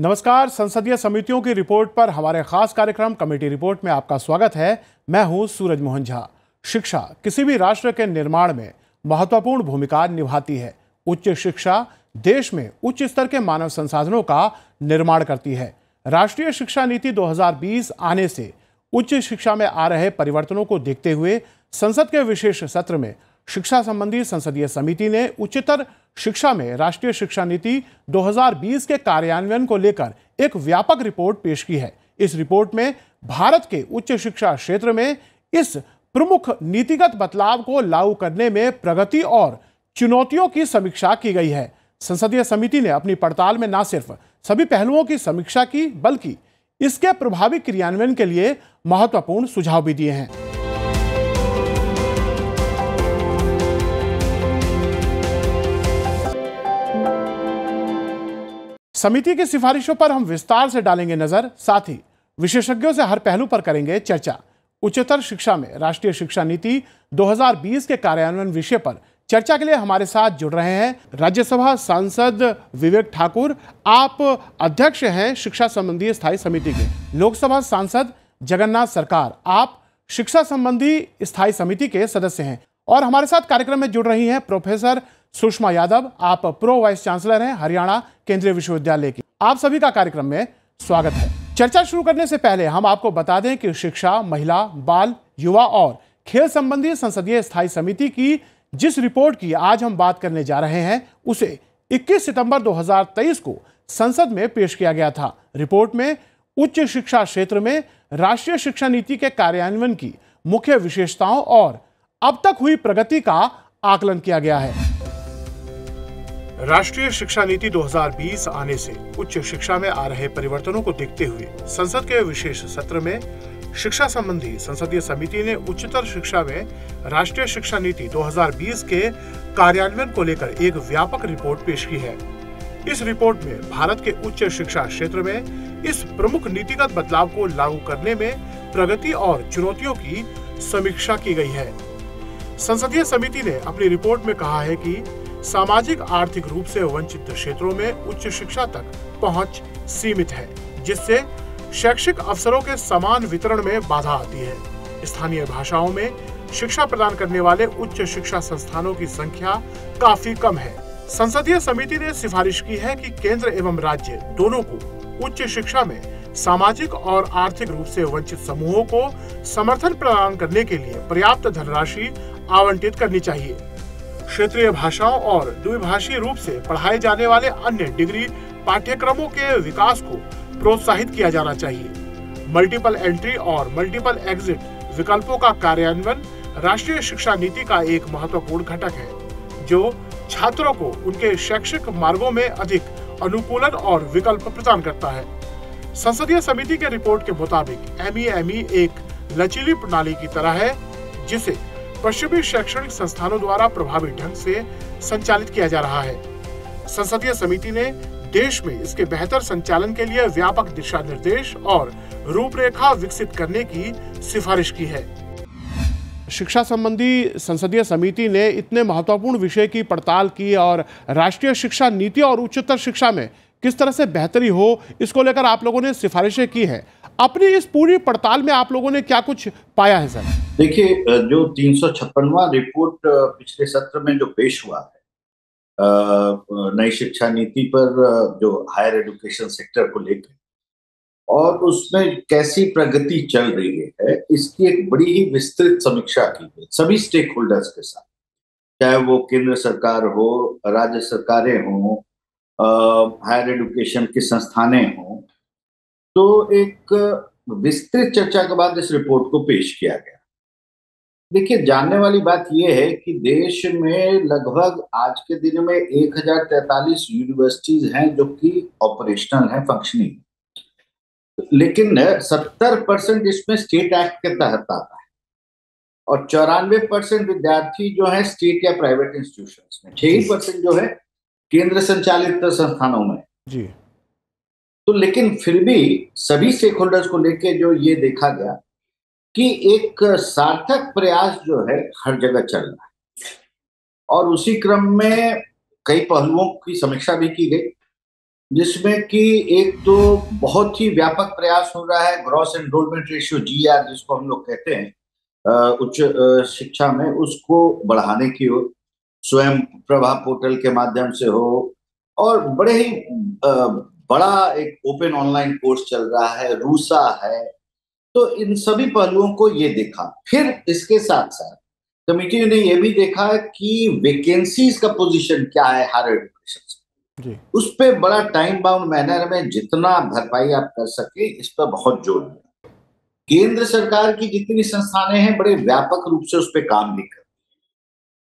नमस्कार संसदीय समितियों की रिपोर्ट पर हमारे खास कार्यक्रम कमेटी रिपोर्ट में आपका स्वागत है मैं हूं सूरज मोहन झा शिक्षा किसी भी राष्ट्र के निर्माण में महत्वपूर्ण भूमिका निभाती है उच्च शिक्षा देश में उच्च स्तर के मानव संसाधनों का निर्माण करती है राष्ट्रीय शिक्षा नीति 2020 आने से उच्च शिक्षा में आ रहे परिवर्तनों को देखते हुए संसद के विशेष सत्र में शिक्षा संबंधी संसदीय समिति ने उच्चतर शिक्षा में राष्ट्रीय शिक्षा नीति 2020 के कार्यान्वयन को लेकर एक व्यापक रिपोर्ट पेश की है इस रिपोर्ट में भारत के उच्च शिक्षा क्षेत्र में इस प्रमुख नीतिगत बदलाव को लागू करने में प्रगति और चुनौतियों की समीक्षा की गई है संसदीय समिति ने अपनी पड़ताल में न सिर्फ सभी पहलुओं की समीक्षा की बल्कि इसके प्रभावी क्रियान्वयन के लिए महत्वपूर्ण सुझाव भी दिए हैं समिति की सिफारिशों पर हम विस्तार से डालेंगे नजर साथ ही विशेषज्ञों से हर पहलू पर करेंगे चर्चा उच्चतर शिक्षा में राष्ट्रीय शिक्षा नीति 2020 के कार्यान्वयन विषय पर चर्चा के लिए हमारे साथ जुड़ रहे हैं राज्यसभा सांसद विवेक ठाकुर आप अध्यक्ष हैं शिक्षा संबंधी स्थायी समिति के लोकसभा सांसद जगन्नाथ सरकार आप शिक्षा संबंधी स्थायी समिति के सदस्य हैं और हमारे साथ कार्यक्रम में जुड़ रही हैं प्रोफेसर सुषमा यादव आप प्रो वाइस चांसलर हैं हरियाणा केंद्रीय विश्वविद्यालय की आप सभी का कार्यक्रम में स्वागत है चर्चा शुरू करने से पहले हम आपको बता दें कि शिक्षा महिला बाल युवा और खेल संबंधी संसदीय स्थायी समिति की जिस रिपोर्ट की आज हम बात करने जा रहे हैं उसे 21 सितंबर 2023 को संसद में पेश किया गया था रिपोर्ट में उच्च शिक्षा क्षेत्र में राष्ट्रीय शिक्षा नीति के कार्यान्वयन की मुख्य विशेषताओं और अब तक हुई प्रगति का आकलन किया गया है राष्ट्रीय शिक्षा नीति 2020 आने से उच्च शिक्षा में आ रहे परिवर्तनों को देखते हुए संसद के विशेष सत्र में शिक्षा संबंधी संसदीय समिति ने उच्चतर शिक्षा में राष्ट्रीय शिक्षा नीति 2020 के कार्यान्वयन को लेकर एक व्यापक रिपोर्ट पेश की है इस रिपोर्ट में भारत के उच्च शिक्षा क्षेत्र में इस प्रमुख नीतिगत बदलाव को लागू करने में प्रगति और चुनौतियों की समीक्षा की गई है संसदीय समिति ने अपनी रिपोर्ट में कहा है की सामाजिक आर्थिक रूप से वंचित क्षेत्रों में उच्च शिक्षा तक पहुंच सीमित है जिससे शैक्षिक अवसरों के समान वितरण में बाधा आती है स्थानीय भाषाओं में शिक्षा प्रदान करने वाले उच्च शिक्षा संस्थानों की संख्या काफी कम है संसदीय समिति ने सिफारिश की है कि केंद्र एवं राज्य दोनों को उच्च शिक्षा में सामाजिक और आर्थिक रूप से वंचित समूहों को समर्थन प्रदान करने के लिए पर्याप्त धनराशि आवंटित करनी चाहिए क्षेत्रीय भाषाओं और द्विभाषी रूप से पढ़ाए जाने वाले अन्य डिग्री पाठ्यक्रमों के विकास को प्रोत्साहित किया जाना चाहिए मल्टीपल एंट्री और मल्टीपल एग्जिट विकल्पों का कार्यान्वयन राष्ट्रीय शिक्षा नीति का एक महत्वपूर्ण घटक है जो छात्रों को उनके शैक्षिक मार्गों में अधिक अनुकूलन और विकल्प प्रदान करता है संसदीय समिति के रिपोर्ट के मुताबिक एम e e एक लचीली प्रणाली की तरह है जिसे पश्चिमी शैक्षणिक संस्थानों द्वारा प्रभावी ढंग से संचालित किया जा रहा है संसदीय समिति ने देश में इसके बेहतर संचालन के लिए व्यापक दिशा निर्देश और रूपरेखा विकसित करने की सिफारिश की है शिक्षा संबंधी संसदीय समिति ने इतने महत्वपूर्ण विषय की पड़ताल की और राष्ट्रीय शिक्षा नीति और उच्चतर शिक्षा में किस तरह से बेहतरी हो इसको लेकर आप लोगों ने सिफारिशें की हैं अपनी इस पूरी पड़ताल में आप लोगों ने क्या कुछ पाया है सर देखिए जो तीन रिपोर्ट पिछले सत्र में जो पेश हुआ है नई शिक्षा नीति पर जो हायर एजुकेशन सेक्टर को लेकर और उसमें कैसी प्रगति चल रही है इसकी एक बड़ी ही विस्तृत समीक्षा की गई सभी स्टेक होल्डर्स के साथ चाहे वो केंद्र सरकार हो राज्य सरकारें हों हायर एजुकेशन की संस्थानें हों तो एक विस्तृत चर्चा के बाद इस रिपोर्ट को पेश किया गया देखिए जानने वाली बात यह है कि देश में लगभग आज के दिन में एक यूनिवर्सिटीज हैं जो कि ऑपरेशनल हैं फंक्शनिंग लेकिन 70 परसेंट इसमें स्टेट एक्ट के तहत आता है और चौरानवे परसेंट विद्यार्थी जो है स्टेट या प्राइवेट इंस्टीट्यूशन में छह परसेंट जो है केंद्र संचालित संस्थानों में जी तो लेकिन फिर भी सभी स्टेक होल्डर्स को लेके जो ये देखा गया कि एक सार्थक प्रयास जो है हर जगह चल रहा है और उसी क्रम में कई पहलुओं की समीक्षा भी की गई जिसमें कि एक तो बहुत ही व्यापक प्रयास हो रहा है gross enrolment ratio G R जिसको हम लोग कहते हैं उच्च शिक्षा में उसको बढ़ाने की ओर स्वयं प्रभा पोर्टल के माध्यम से हो और बड़े ही बड़ा एक ओपन ऑनलाइन कोर्स चल रहा है रूसा है तो इन सभी पहलुओं को ये देखा फिर इसके साथ साथ कमिटी तो ने यह भी देखा कि वैकेंसीज का पोजीशन क्या है हायर एजुकेशन उस पर बड़ा टाइम बाउंड मैनर में जितना भरपाई आप कर सके इस पर बहुत जोर दिया केंद्र सरकार की जितनी संस्थाएं हैं बड़े व्यापक रूप से उस पर काम भी कर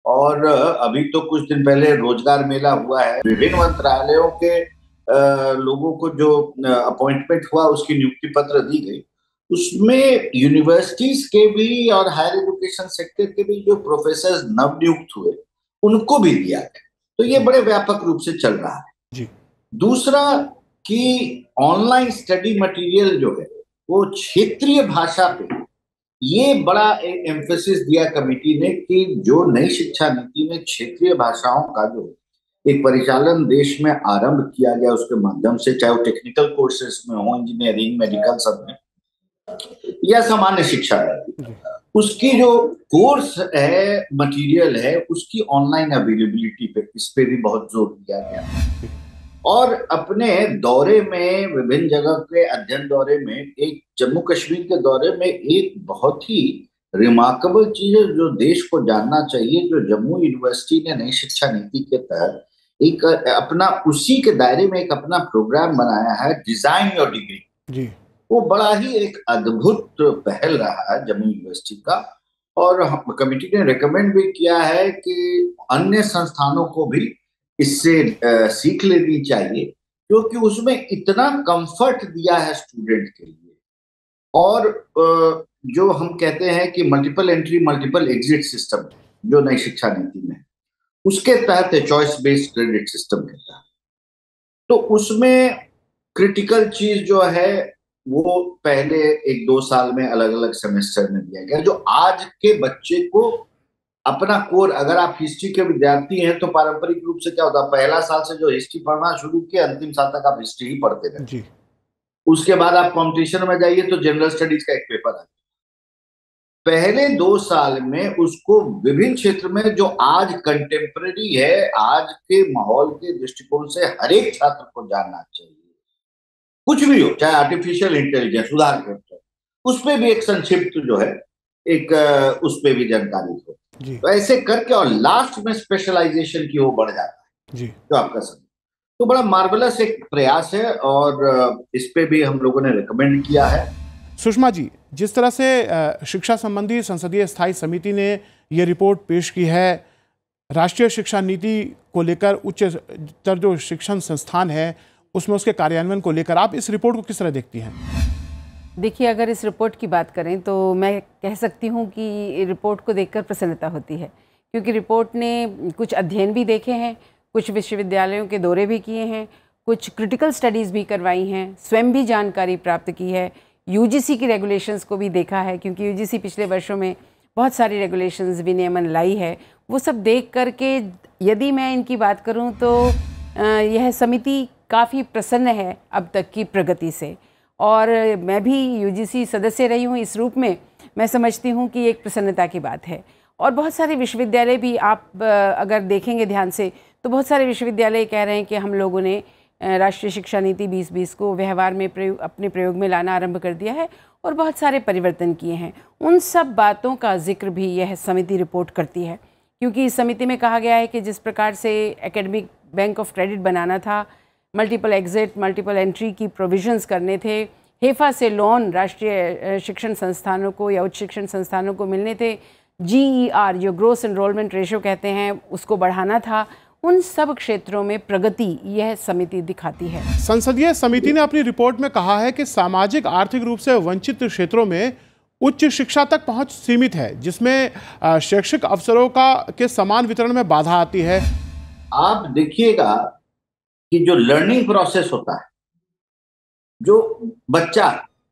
और अभी तो कुछ दिन पहले रोजगार मेला हुआ है विभिन्न मंत्रालयों के लोगों को जो अपॉइंटमेंट हुआ उसकी नियुक्ति पत्र दी गई उसमें यूनिवर्सिटीज के भी और हायर एजुकेशन सेक्टर के भी जो प्रोफेसर नवनियुक्त हुए उनको भी दिया गया तो ये बड़े व्यापक रूप से चल रहा है जी। दूसरा कि ऑनलाइन स्टडी मटेरियल जो है वो क्षेत्रीय भाषा पे ये बड़ा एम्फोसिस दिया कमेटी ने कि जो नई शिक्षा नीति में क्षेत्रीय भाषाओं का जो एक परिचालन देश में आरंभ किया गया उसके माध्यम से चाहे वो टेक्निकल कोर्सेज में हो इंजीनियरिंग मेडिकल सब में या सामान्य शिक्षा में उसकी जो कोर्स है मटेरियल है उसकी ऑनलाइन अवेलेबिलिटी पे इस पे भी बहुत जोर दिया गया और अपने दौरे में विभिन्न जगह के अध्ययन दौरे में एक जम्मू कश्मीर के दौरे में एक बहुत ही रिमार्केबल चीज है जो देश को जानना चाहिए जो जम्मू यूनिवर्सिटी ने नई शिक्षा नीति के तहत एक अपना उसी के दायरे में एक अपना प्रोग्राम बनाया है डिजाइन योर डिग्री जी वो बड़ा ही एक अद्भुत पहल रहा है जम्मू यूनिवर्सिटी का और कमेटी ने रिकमेंड भी किया है कि अन्य संस्थानों को भी इससे सीख लेनी चाहिए क्योंकि उसमें इतना कंफर्ट दिया है स्टूडेंट के लिए और जो हम कहते हैं कि multiple entry multiple exit system जो नई शिक्षा नीति में उसके तहत चॉइस बेस्ड क्रेडिट सिस्टम के तहत तो उसमें क्रिटिकल चीज जो है वो पहले एक दो साल में अलग अलग सेमेस्टर में दिया गया जो आज के बच्चे को अपना कोर अगर आप हिस्ट्री के विद्यार्थी हैं तो पारंपरिक रूप से क्या होता है पहला साल से जो हिस्ट्री पढ़ना शुरू किया अंतिम साल तक आप हिस्ट्री ही पढ़ते रहे जी उसके बाद आप कॉम्पिटिशन में जाइए तो जनरल स्टडीज का एक पेपर आ पहले दो साल में उसको विभिन्न क्षेत्र में जो आज कंटेम्प्रेरी है आज के माहौल के दृष्टिकोण से हर एक छात्र को जानना चाहिए कुछ भी हो चाहे आर्टिफिशियल इंटेलिजेंस उदाहरण उस पर भी एक संक्षिप्त जो है एक उस पर भी जानकारी हो जी तो ऐसे करके और लास्ट में स्पेशलाइजेशन की वो बढ़ जाता है जी तो आपका समझ तो बड़ा मार्वलस एक प्रयास है और इस पे भी हम लोगों ने रिकमेंड किया है सुषमा जी जिस तरह से शिक्षा संबंधी संसदीय स्थायी समिति ने ये रिपोर्ट पेश की है राष्ट्रीय शिक्षा नीति को लेकर उच्च तर जो शिक्षण संस्थान है उसमें उसके कार्यान्वयन को लेकर आप इस रिपोर्ट को किस तरह देखती हैं देखिए अगर इस रिपोर्ट की बात करें तो मैं कह सकती हूँ कि रिपोर्ट को देखकर प्रसन्नता होती है क्योंकि रिपोर्ट ने कुछ अध्ययन भी देखे हैं कुछ विश्वविद्यालयों के दौरे भी किए हैं कुछ क्रिटिकल स्टडीज़ भी करवाई हैं स्वयं भी जानकारी प्राप्त की है यूजीसी की रेगुलेशंस को भी देखा है क्योंकि यूजीसी पिछले वर्षों में बहुत सारी रेगुलेशंस विनियमन लाई है वो सब देख कर यदि मैं इनकी बात करूँ तो यह समिति काफ़ी प्रसन्न है अब तक की प्रगति से और मैं भी यूजीसी सदस्य रही हूँ इस रूप में मैं समझती हूँ कि एक प्रसन्नता की बात है और बहुत सारे विश्वविद्यालय भी आप अगर देखेंगे ध्यान से तो बहुत सारे विश्वविद्यालय कह रहे हैं कि हम लोगों ने राष्ट्रीय शिक्षा नीति 2020 को व्यवहार में प्रयोग अपने प्रयोग में लाना आरंभ कर दिया है और बहुत सारे परिवर्तन किए हैं उन सब बातों का जिक्र भी यह समिति रिपोर्ट करती है क्योंकि इस समिति में कहा गया है कि जिस प्रकार से एकेडमिक बैंक ऑफ क्रेडिट बनाना था मल्टीपल एग्ज़िट मल्टीपल एंट्री की प्रोविजंस करने थे हेफा से लोन राष्ट्रीय शिक्षण संस्थानों को या उच्च शिक्षण संस्थानों को मिलने थे जी e जो ग्रोस इनरोलमेंट रेशो कहते हैं उसको बढ़ाना था उन सब क्षेत्रों में प्रगति यह समिति दिखाती है संसदीय समिति ने अपनी रिपोर्ट में कहा है कि सामाजिक आर्थिक रूप से वंचित क्षेत्रों में उच्च शिक्षा तक पहुंच सीमित है जिसमें शैक्षिक अवसरों का के समान वितरण में बाधा आती है आप देखिएगा कि जो लर्निंग प्रोसेस होता है जो बच्चा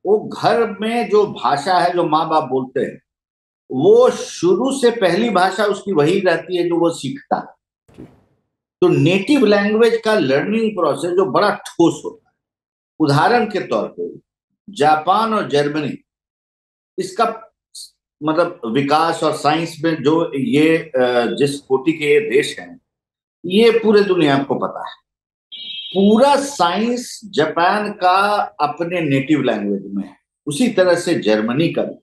वो घर में जो भाषा है जो माँ बाप बोलते हैं वो शुरू से पहली भाषा उसकी वही रहती है जो वो सीखता है तो नेटिव लैंग्वेज का लर्निंग प्रोसेस जो बड़ा ठोस होता है उदाहरण के तौर पे जापान और जर्मनी इसका मतलब विकास और साइंस में जो ये जिस कोटि के ये देश हैं ये पूरे दुनिया को पता है पूरा साइंस जापान का अपने नेटिव लैंग्वेज में है उसी तरह से जर्मनी का भी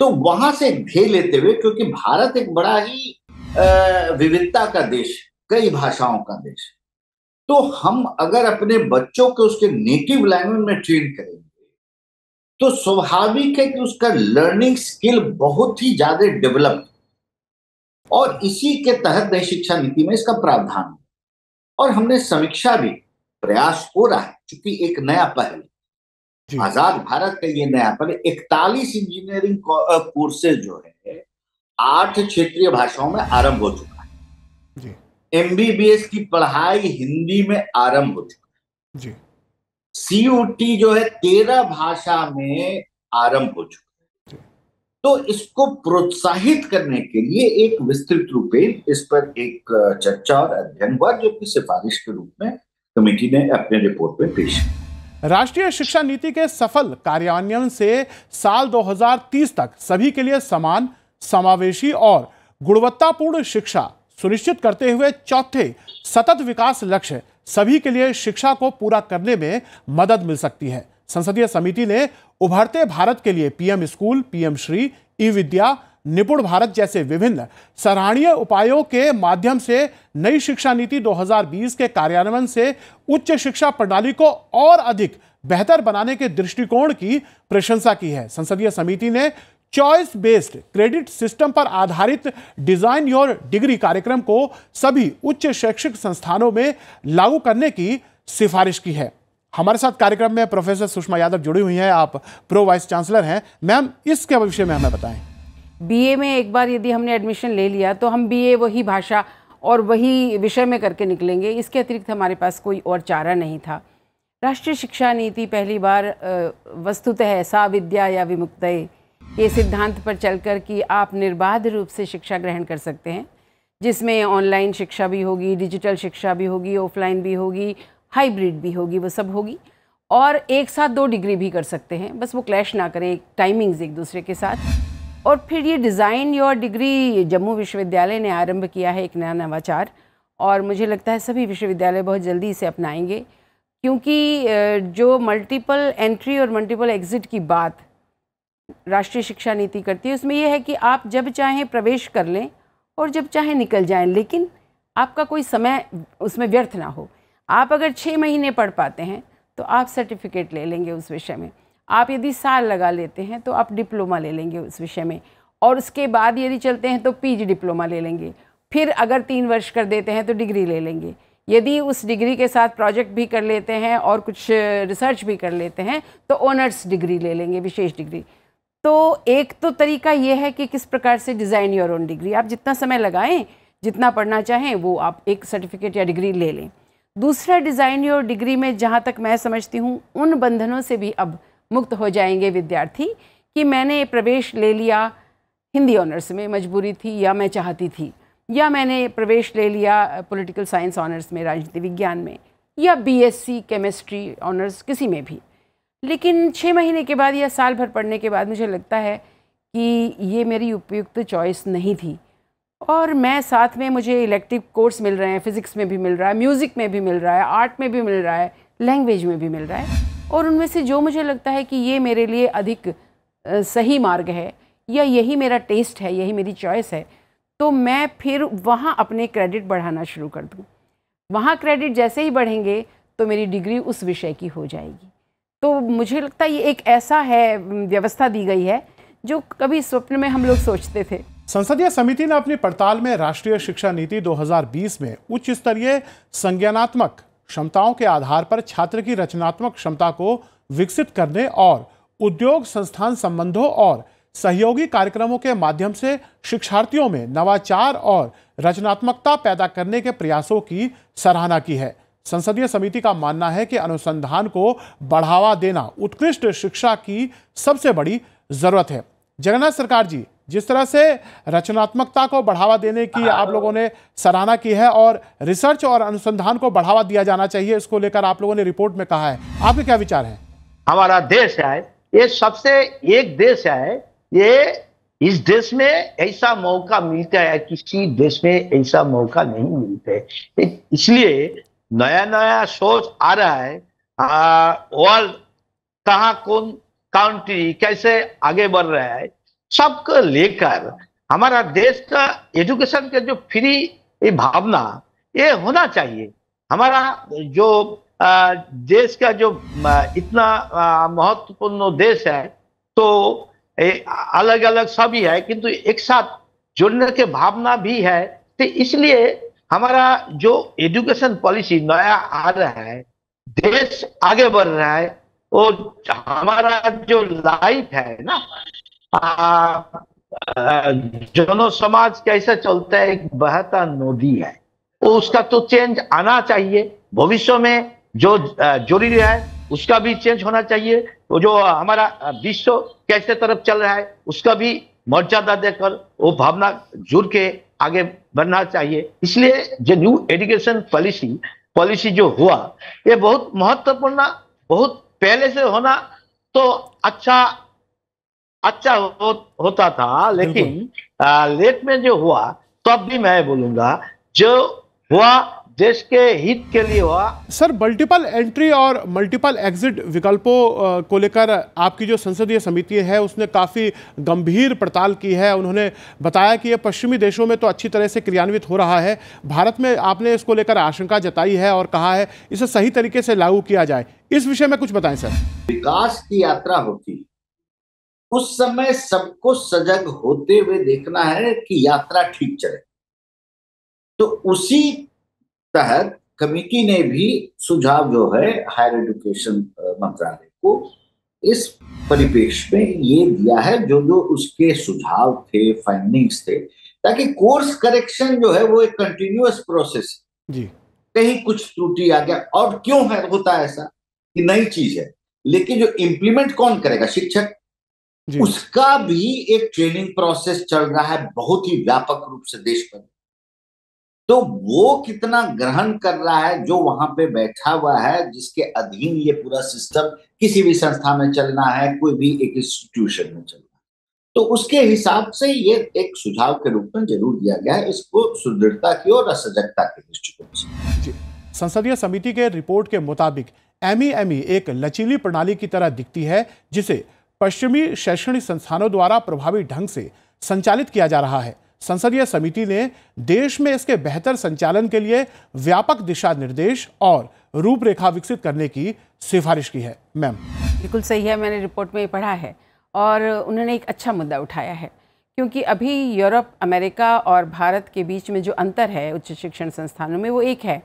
तो वहां से घे लेते हुए क्योंकि भारत एक बड़ा ही विविधता का देश कई भाषाओं का देश तो हम अगर अपने बच्चों को उसके नेटिव लैंग्वेज में ट्रेन करेंगे तो स्वाभाविक है कि उसका लर्निंग स्किल बहुत ही ज्यादा डेवलप और इसी के तहत नई शिक्षा नीति में इसका प्रावधान है और हमने समीक्षा भी प्रयास हो रहा है चूंकि एक नया पहल आजाद भारत का ये नया पहल इकतालीस इंजीनियरिंग कोर्सेज जो है आठ क्षेत्रीय भाषाओं में आरंभ हो चुका है एमबीबीएस की पढ़ाई हिंदी में आरंभ हो चुका है सीयूटी जो है तेरह भाषा में आरंभ हो चुका तो इसको प्रोत्साहित करने के लिए एक विस्तृत रूप इस पर एक चर्चा और अध्ययन हुआ जो कि सिफारिश के रूप में कमेटी ने अपने रिपोर्ट में पेश राष्ट्रीय शिक्षा नीति के सफल कार्यान्वयन से साल 2030 तक सभी के लिए समान समावेशी और गुणवत्तापूर्ण शिक्षा सुनिश्चित करते हुए चौथे सतत विकास लक्ष्य सभी के लिए शिक्षा को पूरा करने में मदद मिल सकती है संसदीय समिति ने उभरते भारत के लिए PM school PM Shri E Vidya Nipun Bharat जैसे विभिन्न सराहनीय उपायों के माध्यम से नई शिक्षा नीति 2020 के कार्यान्वयन से उच्च शिक्षा प्रणाली को और अधिक बेहतर बनाने के दृष्टिकोण की प्रशंसा की है संसदीय समिति ने चॉइस बेस्ड क्रेडिट सिस्टम पर आधारित डिजाइन योर डिग्री कार्यक्रम को सभी उच्च शैक्षिक संस्थानों में लागू करने की सिफारिश की है हमारे साथ कार्यक्रम में प्रोफेसर सुषमा यादव जुड़ी हुई हैं आप प्रो वाइस चांसलर हैं मैम इसके विषय में हमें बताएं बीए में एक बार यदि हमने एडमिशन ले लिया तो हम बीए वही भाषा और वही विषय में करके निकलेंगे इसके अतिरिक्त हमारे पास कोई और चारा नहीं था राष्ट्रीय शिक्षा नीति पहली बार वस्तुतः सा विद्या या विमुक्त ये सिद्धांत पर चलकर कि आप निर्बाध रूप से शिक्षा ग्रहण कर सकते हैं जिसमें ऑनलाइन शिक्षा भी होगी डिजिटल शिक्षा भी होगी ऑफलाइन भी होगी हाइब्रिड भी होगी वो सब होगी और एक साथ दो डिग्री भी कर सकते हैं बस वो क्लैश ना करें टाइमिंग्स एक दूसरे के साथ और फिर ये डिज़ाइन योर डिग्री जम्मू विश्वविद्यालय ने आरंभ किया है एक नया नवाचार और मुझे लगता है सभी विश्वविद्यालय बहुत जल्दी इसे अपनाएंगे क्योंकि जो मल्टीपल एंट्री और मल्टीपल एग्ज़िट की बात राष्ट्रीय शिक्षा नीति करती है उसमें यह है कि आप जब चाहें प्रवेश कर लें और जब चाहें निकल जाएं लेकिन आपका कोई समय उसमें व्यर्थ ना हो आप अगर छः महीने पढ़ पाते हैं तो आप सर्टिफिकेट ले लेंगे उस विषय में आप यदि साल लगा लेते हैं तो आप डिप्लोमा ले लेंगे उस विषय में और उसके बाद यदि चलते हैं तो पीजी डिप्लोमा ले लेंगे फिर अगर तीन वर्ष कर देते हैं तो डिग्री ले लेंगे यदि उस डिग्री के साथ प्रोजेक्ट भी कर लेते हैं और कुछ रिसर्च भी कर लेते हैं तो ऑनर्स डिग्री ले लेंगे विशेष डिग्री तो एक तो तरीका ये है कि किस प्रकार से डिज़ाइन योर ओन डिग्री आप जितना समय लगाएं जितना पढ़ना चाहें वो आप एक सर्टिफिकेट या डिग्री ले लें दूसरा डिज़ाइन योर डिग्री में जहाँ तक मैं समझती हूँ उन बंधनों से भी अब मुक्त हो जाएंगे विद्यार्थी कि मैंने प्रवेश ले लिया हिंदी ऑनर्स में मजबूरी थी या मैं चाहती थी या मैंने प्रवेश ले लिया पॉलिटिकल साइंस ऑनर्स में राजनीति विज्ञान में या बीएससी केमिस्ट्री ऑनर्स किसी में भी लेकिन छः महीने के बाद या साल भर पढ़ने के बाद मुझे लगता है कि ये मेरी उपयुक्त चॉइस नहीं थी और मैं साथ में मुझे इलेक्टिव कोर्स मिल रहे हैं फिज़िक्स में भी मिल रहा है म्यूज़िक में भी मिल रहा है आर्ट में भी मिल रहा है लैंग्वेज में भी मिल रहा है और उनमें से जो मुझे लगता है कि ये मेरे लिए अधिक सही मार्ग है या यही मेरा टेस्ट है यही मेरी चॉइस है तो मैं फिर वहाँ अपने क्रेडिट बढ़ाना शुरू कर दूँ वहाँ क्रेडिट जैसे ही बढ़ेंगे तो मेरी डिग्री उस विषय की हो जाएगी तो मुझे लगता है ये एक ऐसा है व्यवस्था दी गई है जो कभी स्वप्न में हम लोग सोचते थे संसदीय समिति ने अपनी पड़ताल में राष्ट्रीय शिक्षा नीति 2020 में उच्च स्तरीय संज्ञानात्मक क्षमताओं के आधार पर छात्र की रचनात्मक क्षमता को विकसित करने और उद्योग संस्थान संबंधों और सहयोगी कार्यक्रमों के माध्यम से शिक्षार्थियों में नवाचार और रचनात्मकता पैदा करने के प्रयासों की सराहना की है संसदीय समिति का मानना है कि अनुसंधान को बढ़ावा देना उत्कृष्ट शिक्षा की सबसे बड़ी जरूरत है जगन्नाथ सरकार जी जिस तरह से रचनात्मकता को बढ़ावा देने की हाँ। आप लोगों ने सराहना की है और रिसर्च और अनुसंधान को बढ़ावा दिया जाना चाहिए इसको लेकर आप लोगों ने रिपोर्ट में कहा है आपके क्या विचार है हमारा देश है ये सबसे एक देश है ये इस देश में ऐसा मौका मिलता है किसी देश में ऐसा मौका नहीं मिलता है इसलिए नया नया सोच आ रहा है वर्ल्ड कहा कौन कंट्री कैसे आगे बढ़ रहा है सबको लेकर हमारा देश का एजुकेशन के जो फ्री ये भावना ये होना चाहिए हमारा जो देश का जो इतना महत्वपूर्ण देश है तो अलग अलग सभी है किंतु एक साथ जुड़ने के भावना भी है तो इसलिए हमारा जो एजुकेशन पॉलिसी नया आ रहा है देश आगे बढ़ रहा है और हमारा जो लाइफ है ना जनो समाज कैसे चलता है एक बहता नदी है तो उसका तो चेंज आना चाहिए भविष्य में जो जुड़ी रहा है उसका भी चेंज होना चाहिए तो जो हमारा विश्व कैसे तरफ चल रहा है उसका भी मर्यादा देकर वो भावना जुड़ के आगे बढ़ना चाहिए इसलिए जो न्यू एजुकेशन पॉलिसी पॉलिसी जो हुआ ये बहुत महत्वपूर्ण बहुत पहले से होना तो अच्छा अच्छा हो, होता था लेकिन आ, लेट में जो हुआ तो तो भी मैं बोलूंगा जो हुआ देश के हित के लिए हुआ सर मल्टीपल एंट्री और मल्टीपल एग्जिट विकल्पों को लेकर आपकी जो संसदीय समिति है उसने काफ़ी गंभीर पड़ताल की है उन्होंने बताया कि यह पश्चिमी देशों में तो अच्छी तरह से क्रियान्वित हो रहा है भारत में आपने इसको लेकर आशंका जताई है और कहा है इसे सही तरीके से लागू किया जाए इस विषय में कुछ बताएं सर विकास की यात्रा होती है उस समय सबको सजग होते हुए देखना है कि यात्रा ठीक चले तो उसी तहत कमिटी ने भी सुझाव जो है हायर एजुकेशन मंत्रालय को इस परिपेक्ष में ये दिया है जो जो उसके सुझाव थे फाइंडिंग्स थे ताकि कोर्स करेक्शन जो है वो एक कंटिन्यूस प्रोसेस जी कहीं कुछ त्रुटि आ गया और क्यों है होता है ऐसा कि नई चीज है लेकिन जो इम्प्लीमेंट कौन करेगा शिक्षक उसका भी एक ट्रेनिंग प्रोसेस चल रहा है बहुत ही व्यापक रूप से देश भर तो वो कितना ग्रहण कर रहा है जो वहां पे बैठा हुआ है जिसके अधीन ये पूरा सिस्टम किसी भी संस्था में चलना है कोई भी एक इंस्टीट्यूशन में चलना तो उसके हिसाब से ये एक सुझाव के रूप में जरूर दिया गया है इसको सुदृढ़ता की और असजगता के दृष्टिकोण से संसदीय समिति के रिपोर्ट के मुताबिक एमईएमई एक लचीली प्रणाली की तरह दिखती है जिसे पश्चिमी शैक्षणिक संस्थानों द्वारा प्रभावी ढंग से संचालित किया जा रहा है संसदीय समिति ने देश में इसके बेहतर संचालन के लिए व्यापक दिशा निर्देश और रूपरेखा विकसित करने की सिफारिश की है मैम बिल्कुल सही है मैंने रिपोर्ट में पढ़ा है और उन्होंने एक अच्छा मुद्दा उठाया है क्योंकि अभी यूरोप अमेरिका और भारत के बीच में जो अंतर है उच्च शिक्षण संस्थानों में वो एक है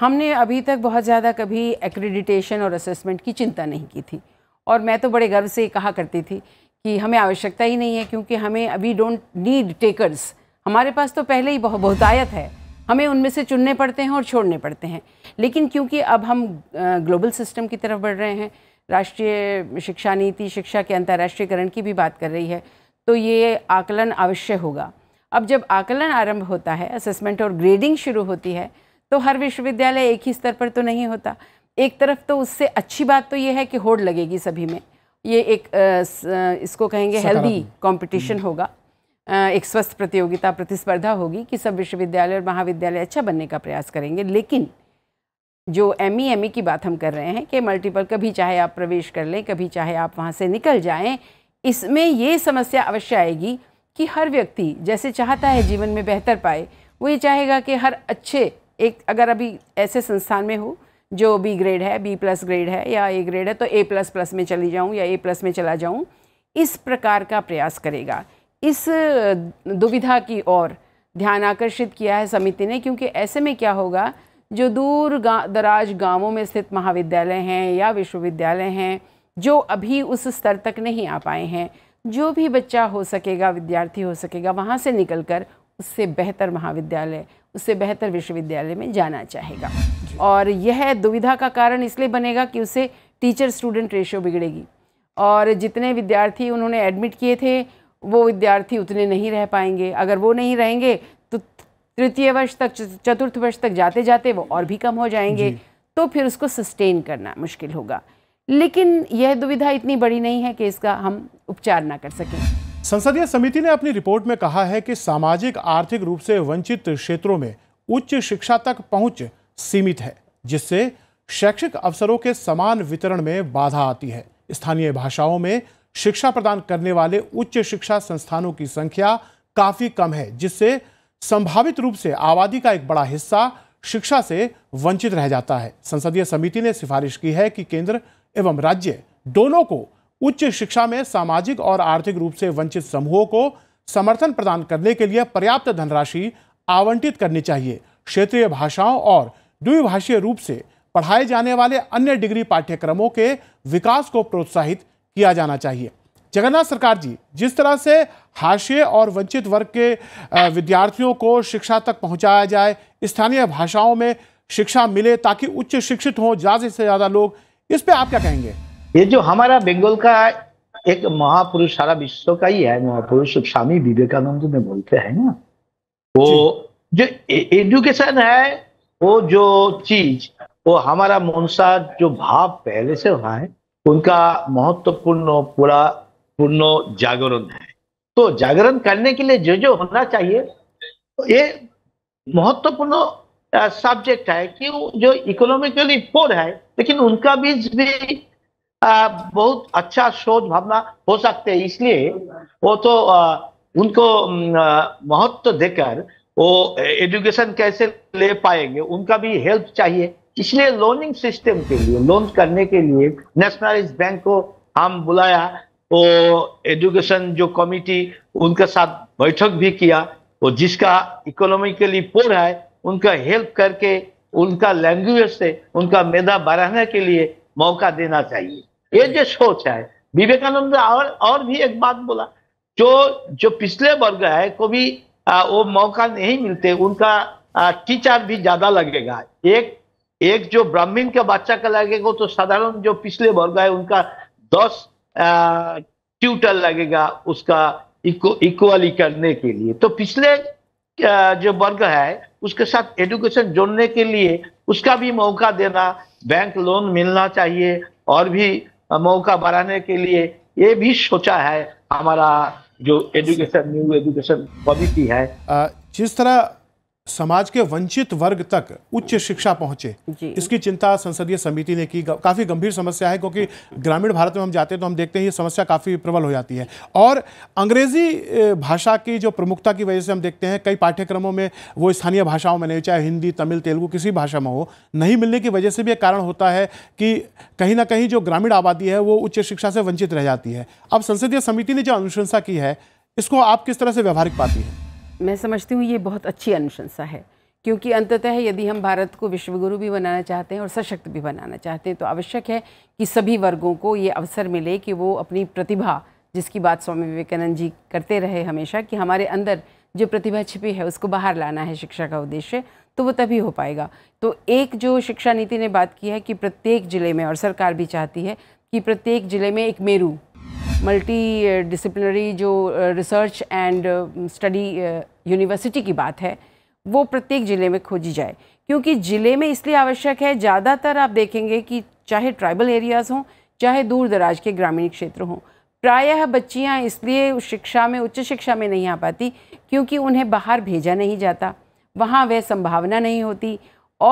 हमने अभी तक बहुत ज़्यादा कभी एक्रेडिटेशन और असेसमेंट की चिंता नहीं की थी और मैं तो बड़े गर्व से ये कहा करती थी कि हमें आवश्यकता ही नहीं है क्योंकि हमें अभी डोंट नीड टेकर्स हमारे पास तो पहले ही बहुत बहुतायत है हमें उनमें से चुनने पड़ते हैं और छोड़ने पड़ते हैं लेकिन क्योंकि अब हम ग्लोबल सिस्टम की तरफ बढ़ रहे हैं राष्ट्रीय शिक्षा नीति शिक्षा के अंतर्राष्ट्रीयकरण की भी बात कर रही है तो ये आकलन अवश्य होगा अब जब आकलन आरंभ होता है असेसमेंट और ग्रेडिंग शुरू होती है तो हर विश्वविद्यालय एक ही स्तर पर तो नहीं होता एक तरफ तो उससे अच्छी बात तो ये है कि होड़ लगेगी सभी में ये एक इसको कहेंगे हेल्दी हम्म। कंपटीशन होगा एक स्वस्थ प्रतियोगिता प्रतिस्पर्धा होगी कि सब विश्वविद्यालय और महाविद्यालय अच्छा बनने का प्रयास करेंगे लेकिन जो एम ई एम ई की बात हम कर रहे हैं कि मल्टीपल कभी चाहे आप प्रवेश कर लें कभी चाहे आप वहाँ से निकल जाएं इसमें ये समस्या अवश्य आएगी कि हर व्यक्ति जैसे चाहता है जीवन में बेहतर पाए वो ये चाहेगा कि हर अच्छे एक अगर अभी ऐसे संस्थान में हो जो बी ग्रेड है बी प्लस ग्रेड है या ए ग्रेड है तो ए प्लस प्लस में चली जाऊँ या ए प्लस में चला जाऊँ इस प्रकार का प्रयास करेगा इस दुविधा की ओर ध्यान आकर्षित किया है समिति ने क्योंकि ऐसे में क्या होगा जो दूर गा, दराज गांवों में स्थित महाविद्यालय हैं या विश्वविद्यालय हैं जो अभी उस स्तर तक नहीं आ पाए हैं जो भी बच्चा हो सकेगा विद्यार्थी हो सकेगा वहाँ से निकलकर उससे बेहतर महाविद्यालय उससे बेहतर विश्वविद्यालय में जाना चाहेगा और यह दुविधा का कारण इसलिए बनेगा कि उससे टीचर स्टूडेंट रेशियो बिगड़ेगी और जितने विद्यार्थी उन्होंने एडमिट किए थे वो विद्यार्थी उतने नहीं रह पाएंगे अगर वो नहीं रहेंगे तो तृतीय वर्ष तक चतुर्थ वर्ष तक जाते जाते वो और भी कम हो जाएंगे तो फिर उसको सस्टेन करना मुश्किल होगा लेकिन यह दुविधा इतनी बड़ी नहीं है कि इसका हम उपचार ना कर सकें संसदीय समिति ने अपनी रिपोर्ट में कहा है कि सामाजिक आर्थिक रूप से वंचित क्षेत्रों में उच्च शिक्षा तक पहुंच सीमित है जिससे शैक्षिक अवसरों के समान वितरण में बाधा आती है स्थानीय भाषाओं में शिक्षा प्रदान करने वाले उच्च शिक्षा संस्थानों की संख्या काफी कम है जिससे संभावित रूप से आबादी का एक बड़ा हिस्सा शिक्षा से वंचित रह जाता है संसदीय समिति ने सिफारिश की है कि केंद्र एवं राज्य दोनों को उच्च शिक्षा में सामाजिक और आर्थिक रूप से वंचित समूहों को समर्थन प्रदान करने के लिए पर्याप्त धनराशि आवंटित करनी चाहिए क्षेत्रीय भाषाओं और द्विभाषीय रूप से पढ़ाए जाने वाले अन्य डिग्री पाठ्यक्रमों के विकास को प्रोत्साहित किया जाना चाहिए जगन्नाथ सरकार जी जिस तरह से हाशिए और वंचित वर्ग के विद्यार्थियों को शिक्षा तक पहुंचाया जाए स्थानीय भाषाओं में शिक्षा मिले ताकि उच्च शिक्षित हों ज़्यादा से ज़्यादा लोग इस पर आप क्या कहेंगे ये जो हमारा बंगाल का एक महापुरुष सारा विश्व का ही है महापुरुष स्वामी विवेकानंद में बोलते हैं ना वो जो एजुकेशन है वो जो चीज वो हमारा मनसा जो भाव पहले से हुआ है उनका महत्वपूर्ण पूरा पूर्ण जागरण है तो जागरण करने के लिए जो जो होना चाहिए तो ये महत्वपूर्ण सब्जेक्ट है कि जो इकोनॉमिकली पोर है लेकिन उनका बीच भी आ, बहुत अच्छा सोच भावना हो सकते हैं इसलिए वो तो आ, उनको महत्व तो देकर वो एजुकेशन कैसे ले पाएंगे उनका भी हेल्प चाहिए इसलिए लोनिंग सिस्टम के लिए लोन करने के लिए नेशनलाइज बैंक को हम बुलाया वो एजुकेशन जो कमिटी उनके साथ बैठक भी किया वो जिसका इकोनॉमिकली पोर है उनका हेल्प करके उनका लैंग्वेज से उनका मैदा बढ़ाने के लिए मौका देना चाहिए ये जो सोच है विवेकानंद और और भी एक बात बोला जो जो पिछले वर्ग है को भी आ, वो मौका नहीं मिलते उनका आ, टीचर भी ज्यादा लगेगा एक एक जो ब्राह्मीण के बच्चा का लगेगा तो साधारण जो पिछले वर्ग है उनका दस ट्यूटर लगेगा उसका इक्वली इको, करने के लिए तो पिछले जो वर्ग है उसके साथ एडुकेशन जोड़ने के लिए उसका भी मौका देना बैंक लोन मिलना चाहिए और भी मौका बढ़ाने के लिए ये भी सोचा है हमारा जो एजुकेशन न्यू एजुकेशन पॉलिसी है जिस तरह समाज के वंचित वर्ग तक उच्च शिक्षा पहुंचे इसकी चिंता संसदीय समिति ने की काफ़ी गंभीर समस्या है क्योंकि ग्रामीण भारत में हम जाते हैं तो हम देखते हैं ये समस्या काफ़ी प्रबल हो जाती है और अंग्रेजी भाषा की जो प्रमुखता की वजह से हम देखते हैं कई पाठ्यक्रमों में वो स्थानीय भाषाओं में नहीं चाहे हिंदी तमिल तेलुगु किसी भाषा में हो नहीं मिलने की वजह से भी एक कारण होता है कि कहीं ना कहीं जो ग्रामीण आबादी है वो उच्च शिक्षा से वंचित रह जाती है अब संसदीय समिति ने जो अनुशंसा की है इसको आप किस तरह से व्यवहारिक पाती है मैं समझती हूँ ये बहुत अच्छी अनुशंसा है क्योंकि अंततः यदि हम भारत को विश्वगुरु भी बनाना चाहते हैं और सशक्त भी बनाना चाहते हैं तो आवश्यक है कि सभी वर्गों को ये अवसर मिले कि वो अपनी प्रतिभा जिसकी बात स्वामी विवेकानंद जी करते रहे हमेशा कि हमारे अंदर जो प्रतिभा छिपी है उसको बाहर लाना है शिक्षा का उद्देश्य तो वो तभी हो पाएगा तो एक जो शिक्षा नीति ने बात की है कि प्रत्येक ज़िले में और सरकार भी चाहती है कि प्रत्येक ज़िले में एक मेरू मल्टी डिसिप्लिनरी जो रिसर्च एंड स्टडी यूनिवर्सिटी की बात है वो प्रत्येक ज़िले में खोजी जाए क्योंकि ज़िले में इसलिए आवश्यक है ज़्यादातर आप देखेंगे कि चाहे ट्राइबल एरियाज़ हों चाहे दूर दराज के ग्रामीण क्षेत्र हों प्रायः बच्चियां इसलिए शिक्षा में उच्च शिक्षा में नहीं आ पाती क्योंकि उन्हें बाहर भेजा नहीं जाता वहाँ वह संभावना नहीं होती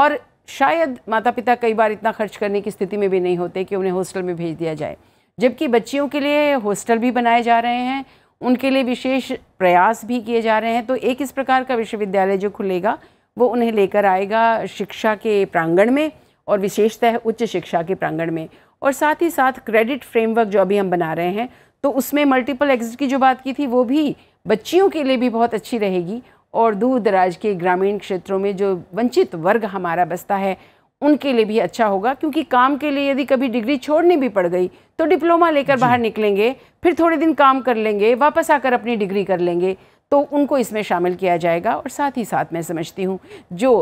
और शायद माता पिता कई बार इतना खर्च करने की स्थिति में भी नहीं होते कि उन्हें हॉस्टल में भेज दिया जाए जबकि बच्चियों के लिए हॉस्टल भी बनाए जा रहे हैं उनके लिए विशेष प्रयास भी किए जा रहे हैं तो एक इस प्रकार का विश्वविद्यालय जो खुलेगा वो उन्हें लेकर आएगा शिक्षा के प्रांगण में और विशेषतः उच्च शिक्षा के प्रांगण में और साथ ही साथ क्रेडिट फ्रेमवर्क जो अभी हम बना रहे हैं तो उसमें मल्टीपल एग्जिट की जो बात की थी वो भी बच्चियों के लिए भी बहुत अच्छी रहेगी और दूर दराज के ग्रामीण क्षेत्रों में जो वंचित वर्ग हमारा बसता है उनके लिए भी अच्छा होगा क्योंकि काम के लिए यदि कभी डिग्री छोड़नी भी पड़ गई तो डिप्लोमा लेकर बाहर निकलेंगे फिर थोड़े दिन काम कर लेंगे वापस आकर अपनी डिग्री कर लेंगे तो उनको इसमें शामिल किया जाएगा और साथ ही साथ मैं समझती हूँ जो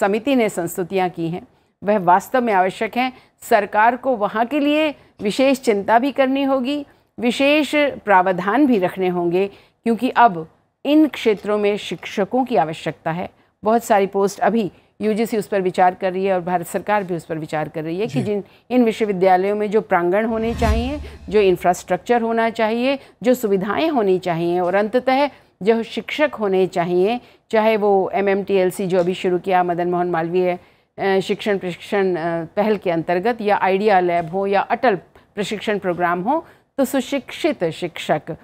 समिति ने संस्तुतियाँ की हैं वह वास्तव में आवश्यक हैं सरकार को वहाँ के लिए विशेष चिंता भी करनी होगी विशेष प्रावधान भी रखने होंगे क्योंकि अब इन क्षेत्रों में शिक्षकों की आवश्यकता है बहुत सारी पोस्ट अभी यूजीसी उस पर विचार कर रही है और भारत सरकार भी उस पर विचार कर रही है कि जिन इन विश्वविद्यालयों में जो प्रांगण होने चाहिए जो इंफ्रास्ट्रक्चर होना चाहिए जो सुविधाएं होनी चाहिए और अंततः जो शिक्षक होने चाहिए चाहे वो एम जो अभी शुरू किया मदन मोहन मालवीय शिक्षण प्रशिक्षण पहल के अंतर्गत या आइडिया लैब हो या अटल प्रशिक्षण प्रोग्राम हो तो सुशिक्षित शिक्षक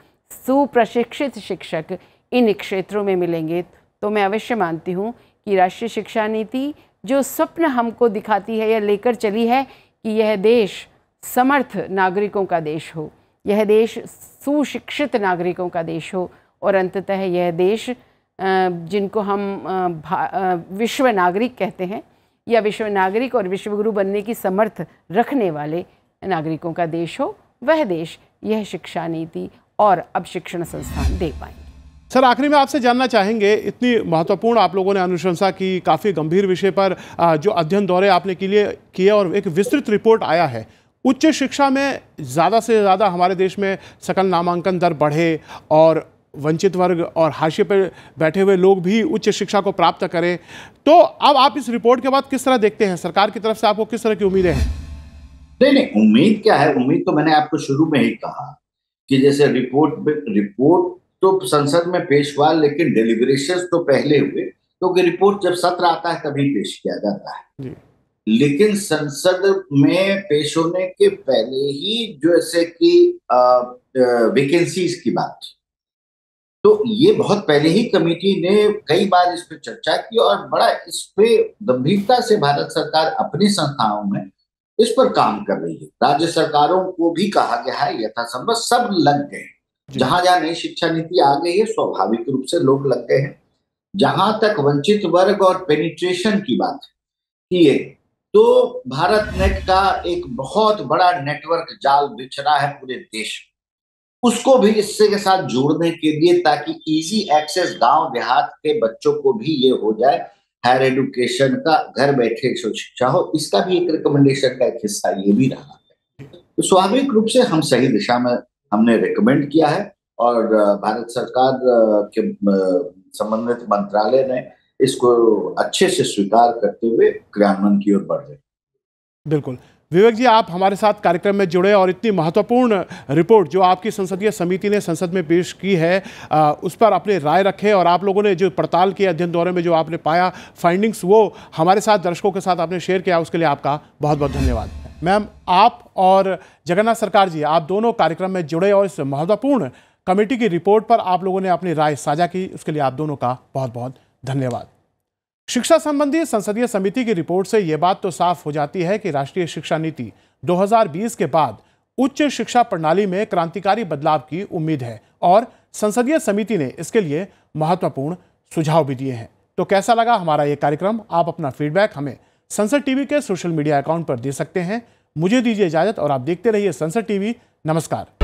सुप्रशिक्षित शिक्षक इन क्षेत्रों में मिलेंगे तो मैं अवश्य मानती हूँ कि राष्ट्रीय शिक्षा नीति जो स्वप्न हमको दिखाती है या लेकर चली है कि यह देश समर्थ नागरिकों का देश हो यह देश सुशिक्षित नागरिकों का देश हो और अंततः यह देश जिनको हम विश्व नागरिक कहते हैं या विश्व नागरिक और विश्वगुरु बनने की समर्थ रखने वाले नागरिकों का देश हो वह देश यह शिक्षा नीति और अब शिक्षण संस्थान दे पाए सर आखिरी में आपसे जानना चाहेंगे इतनी महत्वपूर्ण आप लोगों ने अनुशंसा की काफ़ी गंभीर विषय पर जो अध्ययन दौरे आपने के लिए किए और एक विस्तृत रिपोर्ट आया है उच्च शिक्षा में ज़्यादा से ज़्यादा हमारे देश में सकल नामांकन दर बढ़े और वंचित वर्ग और हाशिए पर बैठे हुए लोग भी उच्च शिक्षा को प्राप्त करें तो अब आप इस रिपोर्ट के बाद किस तरह देखते हैं सरकार की तरफ से आपको किस तरह की उम्मीदें हैं नहीं नहीं उम्मीद क्या है उम्मीद तो मैंने आपको शुरू में ही कहा कि जैसे रिपोर्ट रिपोर्ट तो संसद में पेश हुआ लेकिन डिलीवरेशन तो पहले हुए क्योंकि तो रिपोर्ट जब सत्र आता है तभी पेश किया जाता है लेकिन संसद में पेश होने के पहले ही जैसे कि वैकेंसीज की बात तो ये बहुत पहले ही कमेटी ने कई बार इस पर चर्चा की और बड़ा इस पर गंभीरता से भारत सरकार अपनी संस्थाओं में इस पर काम कर रही है राज्य सरकारों को भी कहा गया है यथासंभव सब लग गए जहां जहां नई शिक्षा नीति आ गई है स्वाभाविक रूप से लोग लगते हैं जहां तक वंचित वर्ग और पेनिट्रेशन की बात है तो भारत नेट का एक बहुत बड़ा नेटवर्क जाल बिछ रहा है पूरे देश उसको भी इससे के साथ जोड़ने के लिए ताकि इजी एक्सेस गांव देहात के बच्चों को भी ये हो जाए हायर एडुकेशन का घर बैठे शिक्षा हो इसका भी एक रिकमेंडेशन का एक हिस्सा ये भी रहा है तो स्वाभाविक रूप से हम सही दिशा में हमने रिकमेंड किया है और भारत सरकार के संबंधित मंत्रालय ने इसको अच्छे से स्वीकार करते हुए क्रियान्वयन की ओर बढ़ रहे बिल्कुल विवेक जी आप हमारे साथ कार्यक्रम में जुड़े और इतनी महत्वपूर्ण रिपोर्ट जो आपकी संसदीय समिति ने संसद में पेश की है आ, उस पर अपने राय रखे और आप लोगों ने जो पड़ताल के अध्ययन दौरे में जो आपने पाया फाइंडिंग्स वो हमारे साथ दर्शकों के साथ आपने शेयर किया उसके लिए आपका बहुत बहुत धन्यवाद मैम आप और जगन्नाथ सरकार जी आप दोनों कार्यक्रम में जुड़े और इस महत्वपूर्ण कमेटी की रिपोर्ट पर आप लोगों ने अपनी राय साझा की उसके लिए आप दोनों का बहुत बहुत धन्यवाद शिक्षा संबंधी संसदीय समिति की रिपोर्ट से ये बात तो साफ हो जाती है कि राष्ट्रीय शिक्षा नीति 2020 के बाद उच्च शिक्षा प्रणाली में क्रांतिकारी बदलाव की उम्मीद है और संसदीय समिति ने इसके लिए महत्वपूर्ण सुझाव भी दिए हैं तो कैसा लगा हमारा ये कार्यक्रम आप अपना फीडबैक हमें संसद टीवी के सोशल मीडिया अकाउंट पर दे सकते हैं मुझे दीजिए इजाजत और आप देखते रहिए संसद टीवी नमस्कार